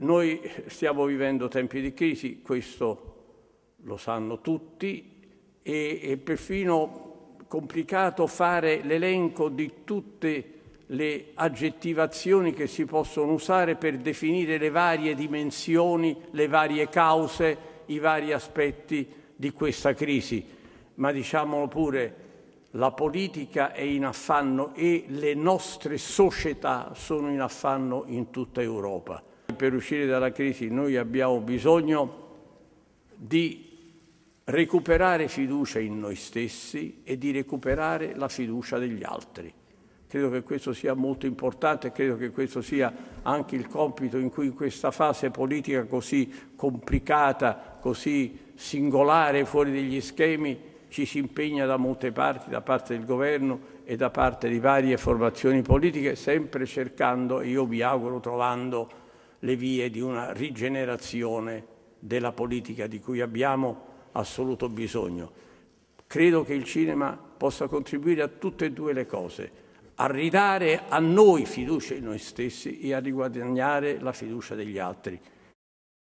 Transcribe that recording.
Noi stiamo vivendo tempi di crisi, questo lo sanno tutti, e è perfino complicato fare l'elenco di tutte le aggettivazioni che si possono usare per definire le varie dimensioni, le varie cause, i vari aspetti di questa crisi. Ma diciamolo pure, la politica è in affanno e le nostre società sono in affanno in tutta Europa. Per uscire dalla crisi noi abbiamo bisogno di recuperare fiducia in noi stessi e di recuperare la fiducia degli altri. Credo che questo sia molto importante e credo che questo sia anche il compito in cui in questa fase politica così complicata, così singolare, fuori degli schemi, ci si impegna da molte parti, da parte del governo e da parte di varie formazioni politiche, sempre cercando, e io vi auguro trovando le vie di una rigenerazione della politica di cui abbiamo assoluto bisogno. Credo che il cinema possa contribuire a tutte e due le cose, a ridare a noi fiducia in noi stessi e a riguadagnare la fiducia degli altri.